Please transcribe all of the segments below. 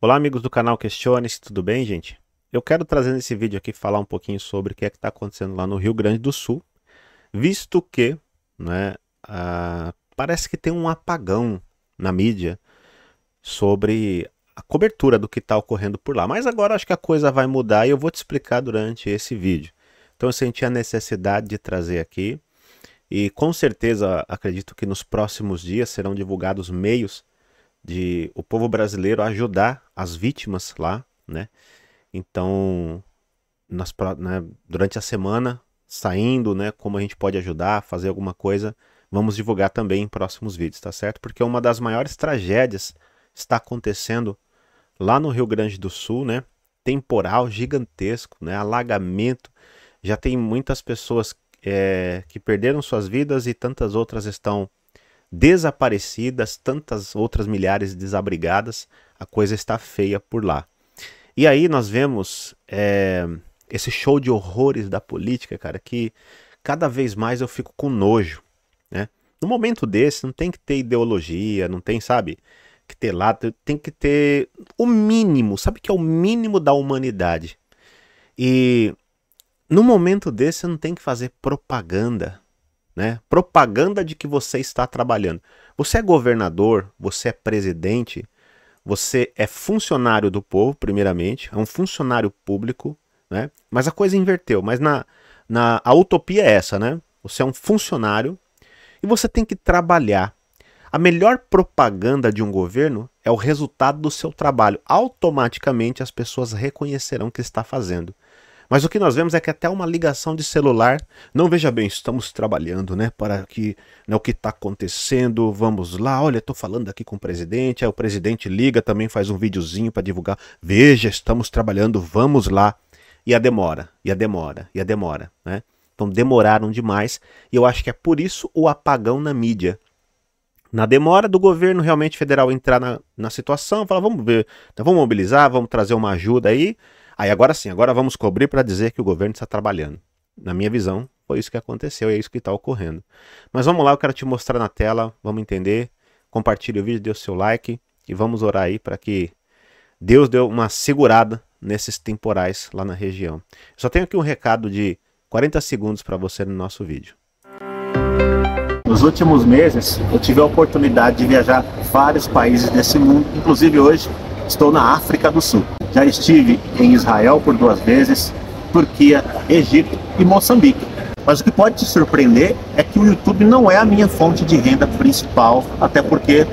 Olá, amigos do canal Questione-se, tudo bem, gente? Eu quero trazer nesse vídeo aqui falar um pouquinho sobre o que é está acontecendo lá no Rio Grande do Sul, visto que né, ah, parece que tem um apagão na mídia sobre a cobertura do que está ocorrendo por lá. Mas agora acho que a coisa vai mudar e eu vou te explicar durante esse vídeo. Então eu senti a necessidade de trazer aqui e com certeza acredito que nos próximos dias serão divulgados meios de o povo brasileiro ajudar as vítimas lá, né? Então, nas, né, durante a semana, saindo, né, como a gente pode ajudar, fazer alguma coisa, vamos divulgar também em próximos vídeos, tá certo? Porque uma das maiores tragédias está acontecendo lá no Rio Grande do Sul, né? Temporal gigantesco, né? Alagamento. Já tem muitas pessoas é, que perderam suas vidas e tantas outras estão desaparecidas, tantas outras milhares desabrigadas a coisa está feia por lá. E aí nós vemos é, esse show de horrores da política, cara, que cada vez mais eu fico com nojo, né? No momento desse, não tem que ter ideologia, não tem, sabe, que ter lá, tem que ter o mínimo, sabe que é o mínimo da humanidade. E no momento desse, não tem que fazer propaganda, né? Propaganda de que você está trabalhando. Você é governador, você é presidente, você é funcionário do povo, primeiramente, é um funcionário público, né? Mas a coisa inverteu. Mas na, na a utopia é essa, né? Você é um funcionário e você tem que trabalhar. A melhor propaganda de um governo é o resultado do seu trabalho. Automaticamente as pessoas reconhecerão o que está fazendo. Mas o que nós vemos é que até uma ligação de celular, não veja bem, estamos trabalhando, né, para que né, o que está acontecendo, vamos lá, olha, estou falando aqui com o presidente, aí o presidente liga, também faz um videozinho para divulgar, veja, estamos trabalhando, vamos lá, e a demora, e a demora, e a demora, né? Então demoraram demais, e eu acho que é por isso o apagão na mídia, na demora do governo realmente federal entrar na, na situação, falar, vamos ver, então vamos mobilizar, vamos trazer uma ajuda aí. Aí agora sim, agora vamos cobrir para dizer que o governo está trabalhando. Na minha visão, foi isso que aconteceu e é isso que está ocorrendo. Mas vamos lá, eu quero te mostrar na tela, vamos entender. Compartilhe o vídeo, dê o seu like e vamos orar aí para que Deus dê uma segurada nesses temporais lá na região. Só tenho aqui um recado de 40 segundos para você no nosso vídeo. Nos últimos meses, eu tive a oportunidade de viajar vários países desse mundo, inclusive hoje Estou na África do Sul. Já estive em Israel por duas vezes, Turquia, Egito e Moçambique. Mas o que pode te surpreender é que o YouTube não é a minha fonte de renda principal, até porque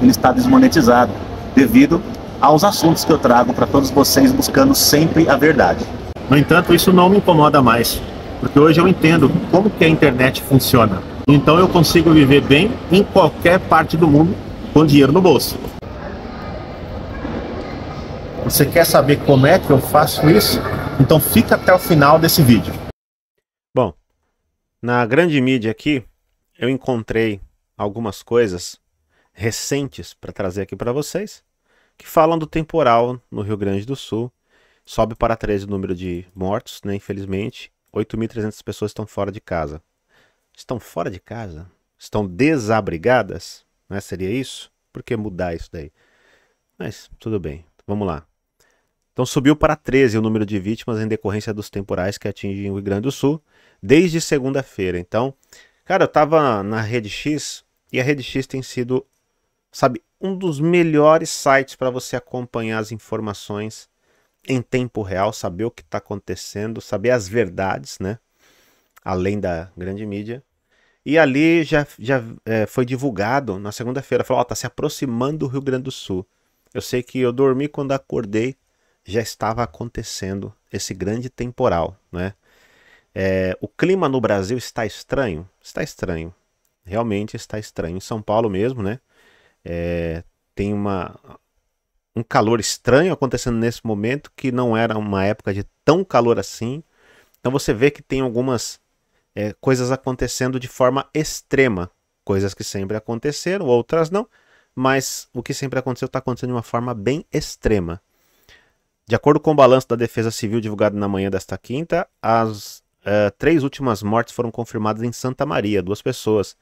ele está desmonetizado, devido aos assuntos que eu trago para todos vocês, buscando sempre a verdade. No entanto, isso não me incomoda mais, porque hoje eu entendo como que a internet funciona. Então eu consigo viver bem em qualquer parte do mundo com dinheiro no bolso. Você quer saber como é que eu faço isso? Então fica até o final desse vídeo. Bom, na grande mídia aqui eu encontrei algumas coisas recentes para trazer aqui para vocês que falam do temporal no Rio Grande do Sul. Sobe para 13 o número de mortos, né? Infelizmente, 8.300 pessoas estão fora de casa. Estão fora de casa? Estão desabrigadas? né? Seria isso? Por que mudar isso daí? Mas tudo bem, vamos lá. Então subiu para 13 o número de vítimas em decorrência dos temporais que atingem o Rio Grande do Sul desde segunda-feira. Então, cara, eu tava na Rede X e a Rede X tem sido, sabe, um dos melhores sites para você acompanhar as informações em tempo real, saber o que está acontecendo, saber as verdades, né? Além da grande mídia. E ali já, já é, foi divulgado na segunda-feira, falou, ó, oh, tá se aproximando do Rio Grande do Sul. Eu sei que eu dormi quando acordei, já estava acontecendo esse grande temporal, né? É, o clima no Brasil está estranho? Está estranho. Realmente está estranho. Em São Paulo mesmo, né? É, tem uma, um calor estranho acontecendo nesse momento, que não era uma época de tão calor assim. Então você vê que tem algumas é, coisas acontecendo de forma extrema. Coisas que sempre aconteceram, outras não. Mas o que sempre aconteceu está acontecendo de uma forma bem extrema. De acordo com o balanço da Defesa Civil divulgado na manhã desta quinta, as uh, três últimas mortes foram confirmadas em Santa Maria, duas pessoas,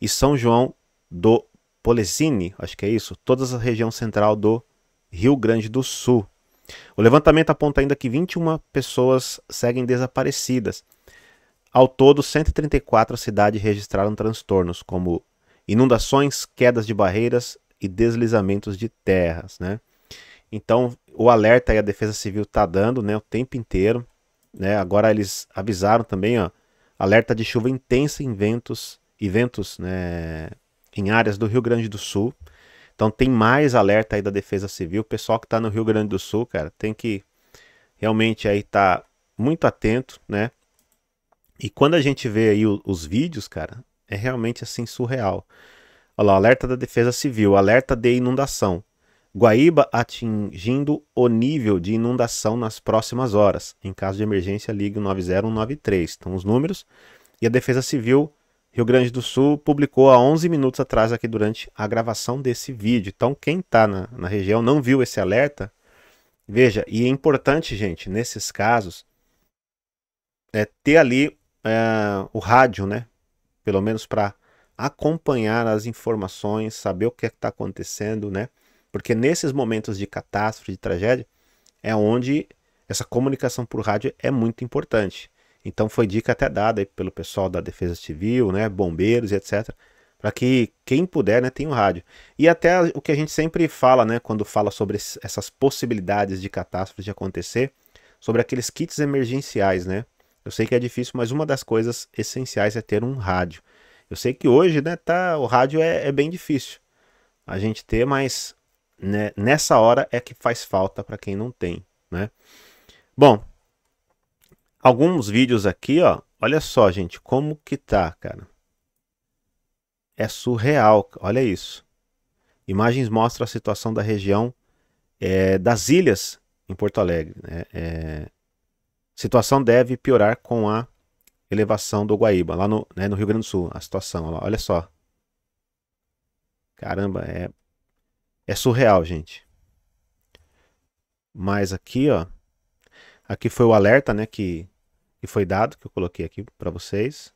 e São João do Polesine, acho que é isso, toda a região central do Rio Grande do Sul. O levantamento aponta ainda que 21 pessoas seguem desaparecidas. Ao todo, 134 cidades registraram transtornos, como inundações, quedas de barreiras e deslizamentos de terras. Né? Então, o alerta a defesa civil está dando, né, o tempo inteiro, né? Agora eles avisaram também, ó, alerta de chuva intensa em ventos e ventos, né, em áreas do Rio Grande do Sul. Então tem mais alerta aí da Defesa Civil. O pessoal que está no Rio Grande do Sul, cara, tem que realmente aí tá muito atento, né? E quando a gente vê aí o, os vídeos, cara, é realmente assim surreal. Olha lá, alerta da Defesa Civil, alerta de inundação. Guaíba atingindo o nível de inundação nas próximas horas. Em caso de emergência, ligue 90193. Estão os números. E a Defesa Civil Rio Grande do Sul publicou há 11 minutos atrás aqui durante a gravação desse vídeo. Então, quem está na, na região não viu esse alerta, veja. E é importante, gente, nesses casos, é ter ali é, o rádio, né? Pelo menos para acompanhar as informações, saber o que é está acontecendo, né? Porque nesses momentos de catástrofe, de tragédia, é onde essa comunicação por rádio é muito importante. Então foi dica até dada pelo pessoal da Defesa Civil, né, bombeiros e etc, para que quem puder, né, tenha o um rádio. E até o que a gente sempre fala, né, quando fala sobre essas possibilidades de catástrofe de acontecer, sobre aqueles kits emergenciais, né? Eu sei que é difícil, mas uma das coisas essenciais é ter um rádio. Eu sei que hoje, né, tá, o rádio é, é bem difícil a gente ter, mas né, nessa hora é que faz falta para quem não tem, né? Bom, alguns vídeos aqui, ó. Olha só, gente, como que tá, cara. É surreal, olha isso. Imagens mostram a situação da região é, das ilhas em Porto Alegre. Né? É, situação deve piorar com a elevação do Guaíba, lá no, né, no Rio Grande do Sul, a situação. Olha, olha só. Caramba, é é surreal, gente. Mas aqui, ó. Aqui foi o alerta, né? Que, que foi dado, que eu coloquei aqui para vocês.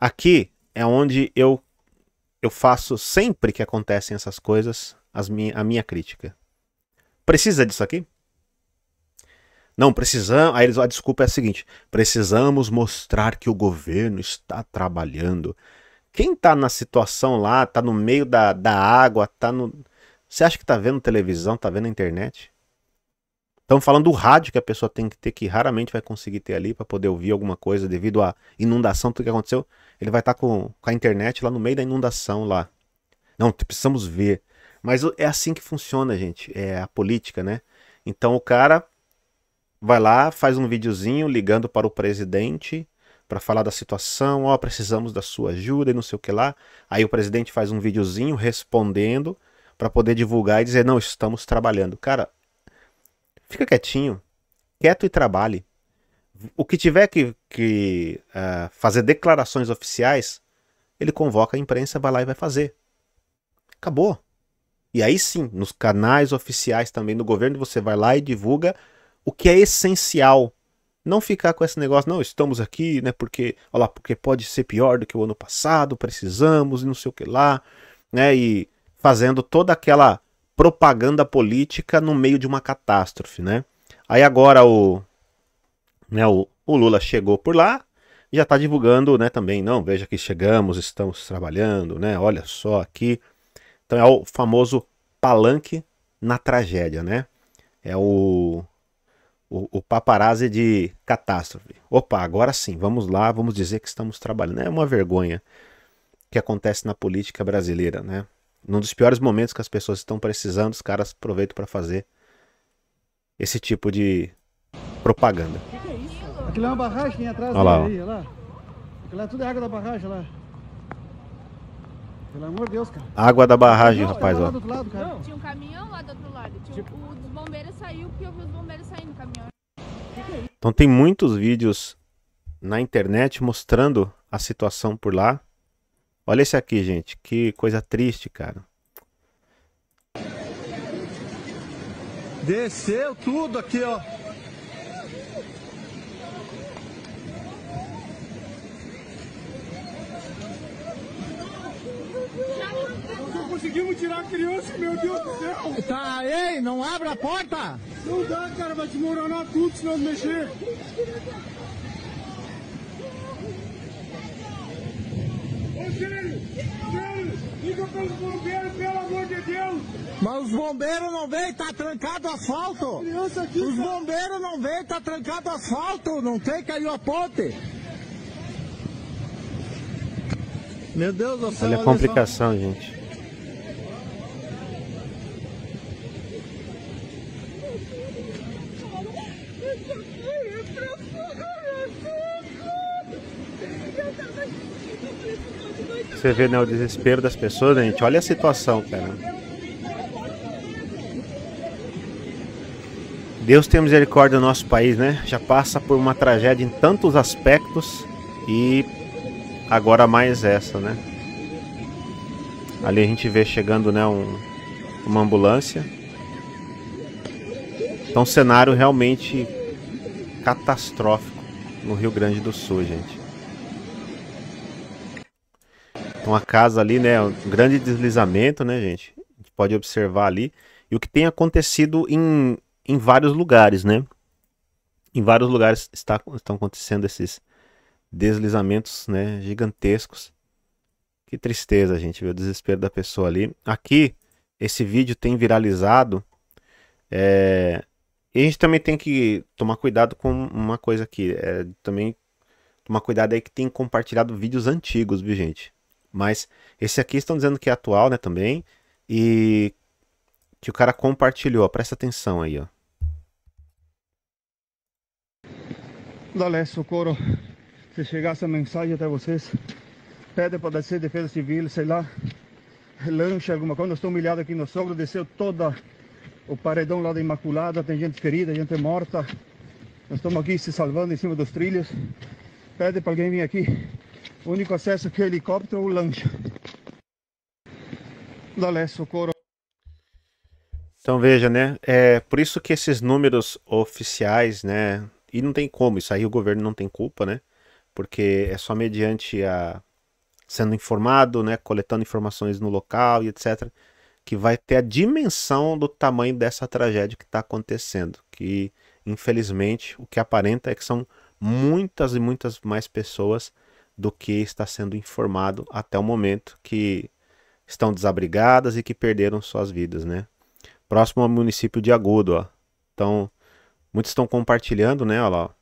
Aqui é onde eu, eu faço sempre que acontecem essas coisas as minha, a minha crítica. Precisa disso aqui? Não, precisamos. Aí eles, a desculpa é a seguinte: precisamos mostrar que o governo está trabalhando. Quem tá na situação lá, tá no meio da, da água, tá no. Você acha que tá vendo televisão, tá vendo internet? Estamos falando do rádio que a pessoa tem que ter, que raramente vai conseguir ter ali para poder ouvir alguma coisa devido à inundação, tudo que aconteceu. Ele vai estar tá com, com, a internet lá no meio da inundação lá. Não, precisamos ver. Mas é assim que funciona, gente. É a política, né? Então o cara vai lá, faz um videozinho ligando para o presidente para falar da situação, ó, oh, precisamos da sua ajuda e não sei o que lá. Aí o presidente faz um videozinho respondendo para poder divulgar e dizer: "Não, estamos trabalhando". Cara, fica quietinho, quieto e trabalhe. O que tiver que, que uh, fazer declarações oficiais, ele convoca a imprensa, vai lá e vai fazer. Acabou. E aí sim, nos canais oficiais também do governo, você vai lá e divulga o que é essencial não ficar com esse negócio, não, estamos aqui, né, porque, olha lá, porque pode ser pior do que o ano passado, precisamos e não sei o que lá, né, e fazendo toda aquela propaganda política no meio de uma catástrofe, né? Aí agora o, né, o, o Lula chegou por lá, já está divulgando, né, também, não, veja que chegamos, estamos trabalhando, né, olha só aqui. Então é o famoso palanque na tragédia, né? É o o, o paparazzi de catástrofe. Opa, agora sim, vamos lá, vamos dizer que estamos trabalhando. É uma vergonha que acontece na política brasileira, né? Num dos piores momentos que as pessoas estão precisando, os caras aproveitam para fazer esse tipo de propaganda. É Aquilo é uma barragem atrás olha lá, ali, olha lá. Aquilo é tudo é água da barragem lá. Pelo amor de Deus, cara. Água da barragem, não, rapaz, ó. Lado, não, tinha um caminhão lá do outro lado. Tinha tipo... O dos bombeiros saiu porque eu vi os bombeiros saindo do caminhão. É então tem muitos vídeos na internet mostrando a situação por lá. Olha esse aqui, gente. Que coisa triste, cara. Desceu tudo aqui, ó. conseguimos tirar a criança, meu Deus do céu! Tá, ei, não abra a porta! Não dá, cara, vai desmoronar tudo se não mexer! Ô, Sério, sério, liga pelos bombeiros, pelo amor de Deus! Mas os bombeiros não vêm, tá trancado o asfalto! Aqui, os bombeiros não vêm, tá trancado o asfalto, não tem, caiu a ponte! Meu Deus do céu. Olha a complicação, gente. Você vê, né, o desespero das pessoas, né, gente. Olha a situação, cara. Deus tem misericórdia do nosso país, né? Já passa por uma tragédia em tantos aspectos e agora mais essa, né? Ali a gente vê chegando, né, um, uma ambulância. Então, cenário realmente catastrófico no Rio Grande do Sul, gente. uma casa ali, né? Um grande deslizamento, né, gente? A gente pode observar ali. E o que tem acontecido em, em vários lugares, né? Em vários lugares está, estão acontecendo esses deslizamentos, né? Gigantescos. Que tristeza, gente, ver o desespero da pessoa ali. Aqui, esse vídeo tem viralizado. É... E a gente também tem que tomar cuidado com uma coisa aqui. É... Também tomar cuidado aí que tem compartilhado vídeos antigos, viu, gente? Mas esse aqui estão dizendo que é atual, né, também. E que o cara compartilhou, ó, presta atenção aí, ó. Dale, socorro. Se chegar essa mensagem até vocês, pede para descer defesa civil, sei lá, lanche, alguma coisa. Nós estamos humilhados aqui no sogro, desceu toda o paredão lá da Imaculada, tem gente ferida, gente morta. Nós estamos aqui se salvando em cima dos trilhos. Pede para alguém vir aqui o único acesso que é helicóptero ou lancha. Lolé, socorro. Então veja, né? É por isso que esses números oficiais, né? E não tem como, isso aí o governo não tem culpa, né? Porque é só mediante a sendo informado, né, coletando informações no local e etc, que vai ter a dimensão do tamanho dessa tragédia que está acontecendo. Que infelizmente o que aparenta é que são muitas e muitas mais pessoas do que está sendo informado até o momento que estão desabrigadas e que perderam suas vidas, né? Próximo ao município de Agudo, ó. Então, muitos estão compartilhando, né, Olha, lá.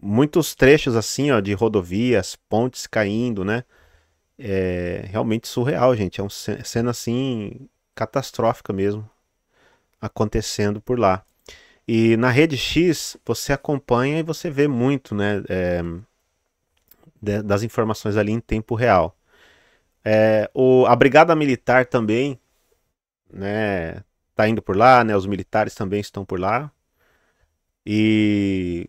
Muitos trechos assim, ó, de rodovias, pontes caindo, né? É realmente surreal, gente. É uma cena assim catastrófica mesmo acontecendo por lá. E na rede X você acompanha e você vê muito, né? É, das informações ali em tempo real. É, o, a Brigada Militar também né, tá indo por lá, né, os militares também estão por lá. E,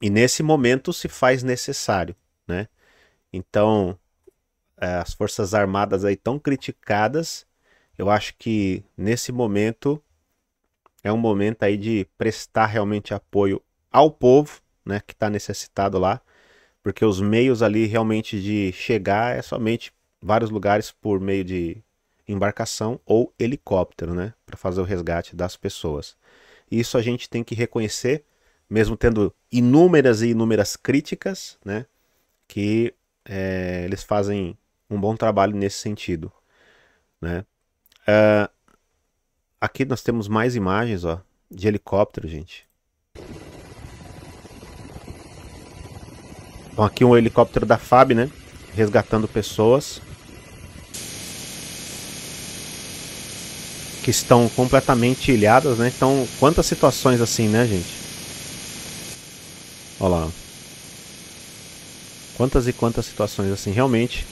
e nesse momento se faz necessário. Né? Então, é, as Forças Armadas aí tão criticadas, eu acho que nesse momento é um momento aí de prestar realmente apoio ao povo, né, que está necessitado lá, porque os meios ali realmente de chegar é somente vários lugares por meio de embarcação ou helicóptero, né, para fazer o resgate das pessoas. Isso a gente tem que reconhecer, mesmo tendo inúmeras e inúmeras críticas, né, que é, eles fazem um bom trabalho nesse sentido, né. Uh, aqui nós temos mais imagens, ó, de helicóptero, gente. Bom, aqui um helicóptero da FAB, né? Resgatando pessoas. Que estão completamente ilhadas, né? Então, quantas situações assim, né, gente? Olha lá. Quantas e quantas situações assim, realmente.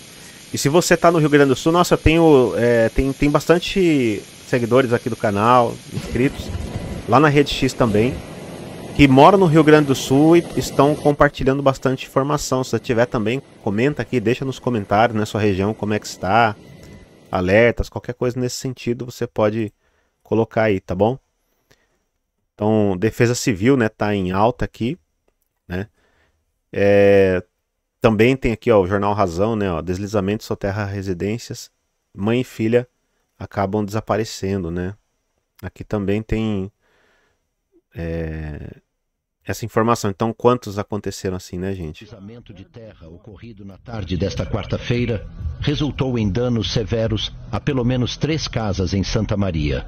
E se você tá no Rio Grande do Sul, nossa, eu tenho. É, tem, tem bastante seguidores aqui do canal, inscritos. Lá na Rede X também que moram no Rio Grande do Sul e estão compartilhando bastante informação. Se você tiver também, comenta aqui, deixa nos comentários na né, sua região como é que está, alertas, qualquer coisa nesse sentido você pode colocar aí, tá bom? Então, defesa civil, né, tá em alta aqui, né? É, também tem aqui, ó, o jornal Razão, né, ó, deslizamento soterra residências, mãe e filha acabam desaparecendo, né? Aqui também tem é, essa informação. Então, quantos aconteceram assim, né, gente? O deslizamento de terra ocorrido na tarde desta quarta-feira resultou em danos severos a pelo menos três casas em Santa Maria.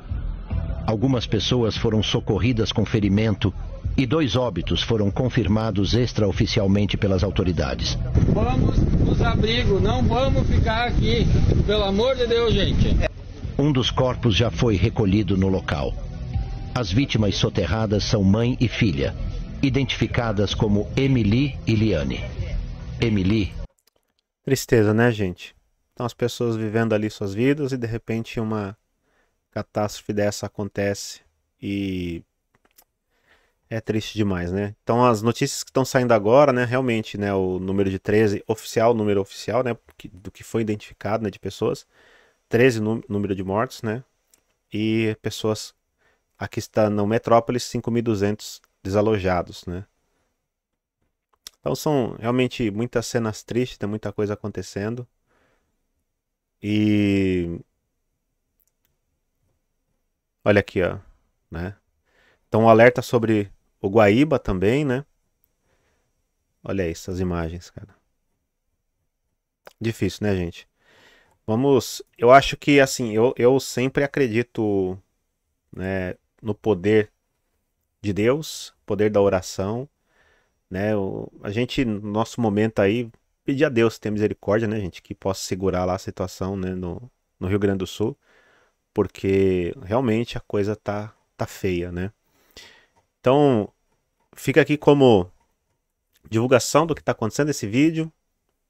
Algumas pessoas foram socorridas com ferimento e dois óbitos foram confirmados extraoficialmente pelas autoridades. Vamos nos abrigos, não vamos ficar aqui, pelo amor de Deus, gente. Um dos corpos já foi recolhido no local. As vítimas soterradas são mãe e filha, identificadas como Emily e Liane. Emily. Tristeza, né, gente? Então as pessoas vivendo ali suas vidas e de repente uma catástrofe dessa acontece e é triste demais, né? Então as notícias que estão saindo agora, né, realmente, né, o número de 13 oficial, número oficial, né, do que foi identificado, né, de pessoas, 13 número de mortos, né? E pessoas aqui está no Metrópolis 5200 desalojados, né? Então são realmente muitas cenas tristes, tem muita coisa acontecendo. E olha aqui, ó, né? Então um alerta sobre o Guaíba também, né? Olha aí, essas imagens, cara. Difícil, né, gente? Vamos, eu acho que assim, eu, eu sempre acredito né, no poder de Deus, poder da oração, né? O, a gente, no nosso momento aí, pedir a Deus ter misericórdia, né, gente, que possa segurar lá a situação, né, no, no Rio Grande do Sul, porque realmente a coisa tá, tá feia, né? Então, fica aqui como divulgação do que está acontecendo esse vídeo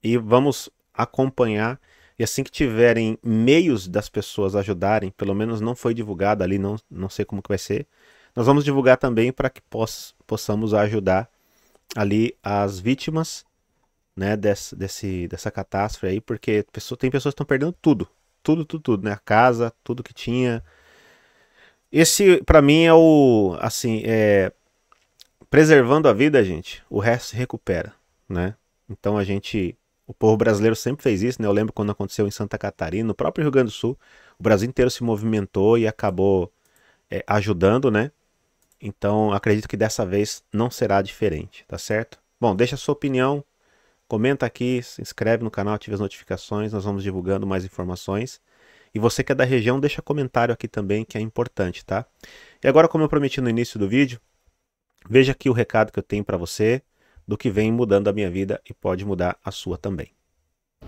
e vamos acompanhar. E assim que tiverem meios das pessoas ajudarem, pelo menos não foi divulgado ali, não, não sei como que vai ser, nós vamos divulgar também para que poss possamos ajudar ali as vítimas né, desse, desse, dessa catástrofe aí, porque pessoa, tem pessoas que estão perdendo tudo, tudo, tudo, tudo, né? A casa, tudo que tinha. Esse, para mim, é o, assim, é preservando a vida, gente, o resto se recupera, né? Então a gente, o povo brasileiro sempre fez isso, né? Eu lembro quando aconteceu em Santa Catarina, no próprio Rio Grande do Sul, o Brasil inteiro se movimentou e acabou é, ajudando, né? Então, acredito que dessa vez não será diferente, tá certo? Bom, deixa a sua opinião, comenta aqui, se inscreve no canal, ative as notificações, nós vamos divulgando mais informações. E você que é da região, deixa comentário aqui também, que é importante, tá? E agora, como eu prometi no início do vídeo, veja aqui o recado que eu tenho para você do que vem mudando a minha vida e pode mudar a sua também.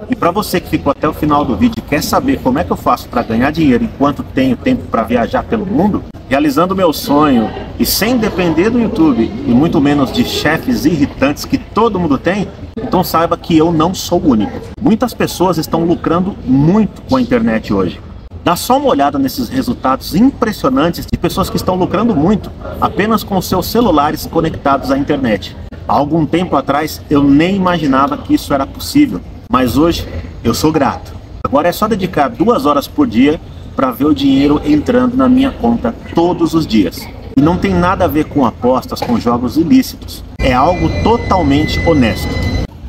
E para você que ficou até o final do vídeo e quer saber como é que eu faço para ganhar dinheiro enquanto tenho tempo para viajar pelo mundo, realizando meu sonho e sem depender do YouTube e muito menos de chefes irritantes que todo mundo tem, então saiba que eu não sou o único. Muitas pessoas estão lucrando muito com a internet hoje. Dá só uma olhada nesses resultados impressionantes de pessoas que estão lucrando muito apenas com seus celulares conectados à internet. Há algum tempo atrás eu nem imaginava que isso era possível, mas hoje eu sou grato. Agora é só dedicar duas horas por dia para ver o dinheiro entrando na minha conta todos os dias e não tem nada a ver com apostas, com jogos ilícitos. É algo totalmente honesto.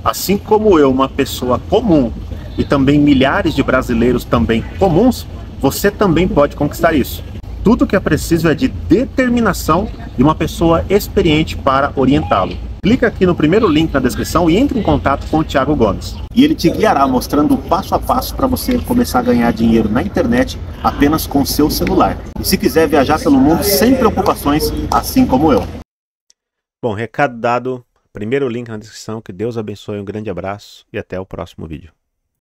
Assim como eu, uma pessoa comum, e também milhares de brasileiros também comuns, você também pode conquistar isso. Tudo que é preciso é de determinação e uma pessoa experiente para orientá-lo clica aqui no primeiro link na descrição e entre em contato com o Thiago Gomes. E ele te guiará mostrando passo a passo para você começar a ganhar dinheiro na internet apenas com seu celular. E se quiser viajar pelo mundo sem preocupações, assim como eu. Bom, recado dado. Primeiro link na descrição. Que Deus abençoe, um grande abraço e até o próximo vídeo.